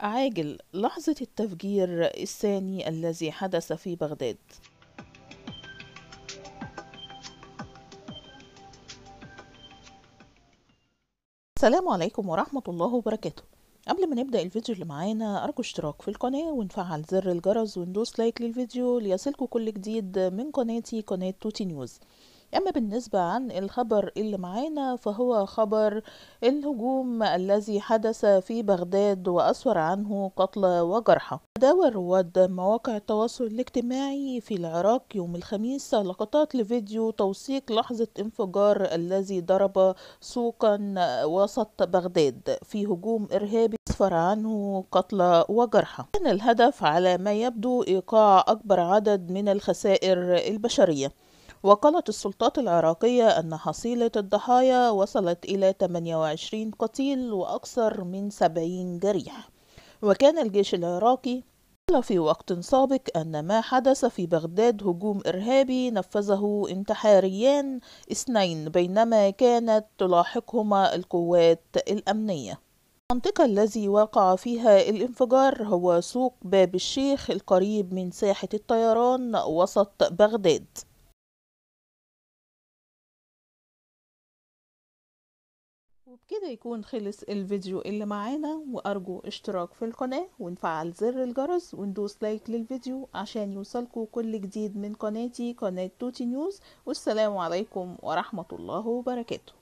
عاجل لحظة التفجير الثاني الذي حدث في بغداد السلام عليكم ورحمة الله وبركاته قبل ما نبدأ الفيديو اللي معانا أرجو اشتراك في القناة ونفعل زر الجرس وندوس لايك للفيديو ليصلكوا كل جديد من قناتي قناة توتي نيوز أما بالنسبة عن الخبر اللي معانا فهو خبر الهجوم الذي حدث في بغداد وأسفر عنه قتلى وجرحى داور رواد مواقع التواصل الاجتماعي في العراق يوم الخميس لقطات لفيديو توثيق لحظة انفجار الذي ضرب سوقا وسط بغداد في هجوم إرهابي أسفر عنه قتلى وجرحى كان الهدف على ما يبدو إيقاع أكبر عدد من الخسائر البشرية وقالت السلطات العراقية أن حصيلة الضحايا وصلت إلى 28 قتيل وأكثر من 70 جريح وكان الجيش العراقي قال في وقت سابق أن ما حدث في بغداد هجوم إرهابي نفذه انتحاريان اثنين بينما كانت تلاحقهما القوات الأمنية المنطقة الذي وقع فيها الانفجار هو سوق باب الشيخ القريب من ساحة الطيران وسط بغداد وبكده يكون خلص الفيديو اللي معانا وأرجو اشتراك في القناة ونفعل زر الجرس وندوس لايك للفيديو عشان يوصلكوا كل جديد من قناتي قناة توتي نيوز والسلام عليكم ورحمة الله وبركاته